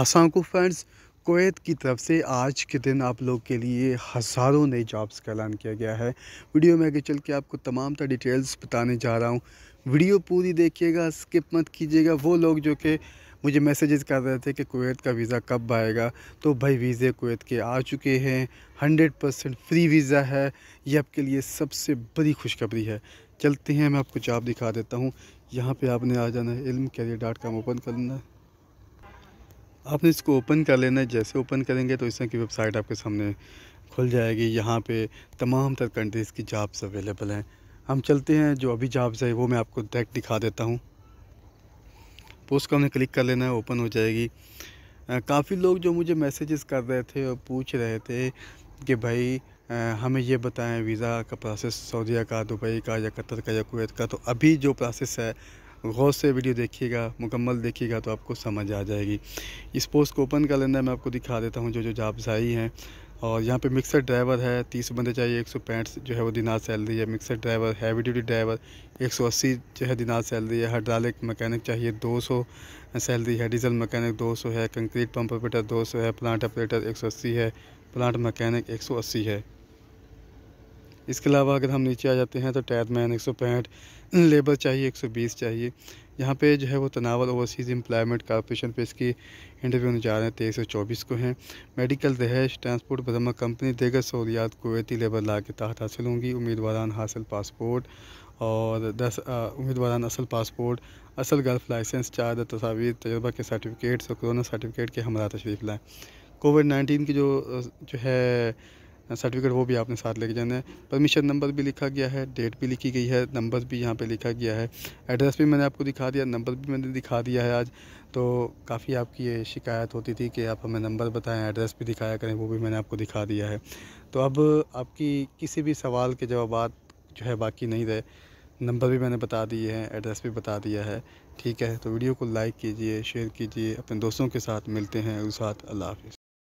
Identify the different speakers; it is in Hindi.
Speaker 1: असांको फ्रेंड्स कोवैत की तरफ से आज के दिन आप लोग के लिए हज़ारों नए जॉब्स का ऐलान किया गया है वीडियो में आगे चल के आपको तमाम तर डिटेल्स बताने जा रहा हूँ वीडियो पूरी देखिएगा स्किप मत कीजिएगा वो लोग जो कि मुझे मैसेजेस कर रहे थे कि कुवैत का वीज़ा कब आएगा तो भाई वीज़े कुवैत के आ चुके हैं हंड्रेड परसेंट फ्री वीज़ा है ये आपके लिए सबसे बड़ी खुशखबरी है चलते हैं मैं आपको जॉब दिखा देता हूँ यहाँ पे आपने आ जाना है इल्म कैरियर डॉट कॉम ओपन करना है आपने इसको ओपन कर लेना है जैसे ओपन करेंगे तो इस तरह की वेबसाइट आपके सामने खुल जाएगी यहाँ पे तमाम तर कंट्रीज़ की जॉब्स अवेलेबल हैं हम चलते हैं जो अभी जॉब्स है वो मैं आपको डायरेक्ट दिखा देता हूँ पोस्ट का हमने क्लिक कर लेना है ओपन हो जाएगी काफ़ी लोग जो मुझे मैसेजेस कर रहे थे और पूछ रहे थे कि भाई हमें ये बताएं वीज़ा का प्रोसेस सऊदीया का दुबई का या कतर का या कुवैत का तो अभी जो प्रोसेस है गौर से वीडियो देखिएगा मुकम्मल देखिएगा तो आपको समझ आ जाएगी इस पोस्ट को ओपन कर लेना मैं आपको दिखा देता हूँ जो जो जाबजाई हैं और यहाँ पे मिक्सर ड्राइवर है तीस बंदे चाहिए एक सौ पैंठ जो है वो दिनार सैलरी है mixer driver heavy duty driver एक सौ अस्सी जो है दिनार सैलरी है हाइड्रालिक मैकेनिक चाहिए दो सौ सैलरी है डीजल मैकेनिक दो सौ है कंक्रीट पंप ऑपरेटर दो सौ है प्लांट ऑपरेटर एक सौ अस्सी है प्लांट मैकेनिक एक सौ अस्सी है इसके अलावा अगर हम नीचे आ जाते हैं तो मैन एक सौ पैंठ लेबर चाहिए एक सौ बीस चाहिए यहाँ पे जो है वो तनावल ओवरसीज़ एम्प्लॉयमेंट कॉरपोरेशन पे इसकी इंटरव्यू जा रहे हैं तेईस सौ चौबीस को हैं मेडिकल दहेज ट्रांसपोर्ट बदमा कंपनी देगर सहूलियात कोवैती लेबर ला के तहत हासिल होंगी उम्मीदवारान हासिल पासपोर्ट और दस उम्मीदवारान असल पासपोर्ट असल गल्फ लाइसेंस चार तस्वीर तजर्बा के सर्टिफिकेट्स और कोरोना सर्टिफिकेट के हमारा तशरीफ़ लाएँ कोविड नाइन्टीन की जो जो है सर्टिफिकेट वो भी आपने साथ लेके जाना है परमिशन नंबर भी लिखा गया है डेट भी लिखी गई है नंबर भी यहाँ पे लिखा गया है एड्रेस भी मैंने आपको दिखा दिया नंबर भी मैंने दिखा दिया है आज तो काफ़ी आपकी ये शिकायत होती थी कि आप हमें नंबर बताएं एड्रेस भी दिखाया करें वो भी मैंने आपको दिखा दिया है तो अब आपकी किसी भी सवाल के जवाब जो है बाकी नहीं रहे नंबर भी मैंने बता दिए हैं एड्रेस भी बता दिया है ठीक है तो वीडियो को लाइक कीजिए शेयर कीजिए अपने दोस्तों के साथ मिलते हैं उस अल्लाह हाफ़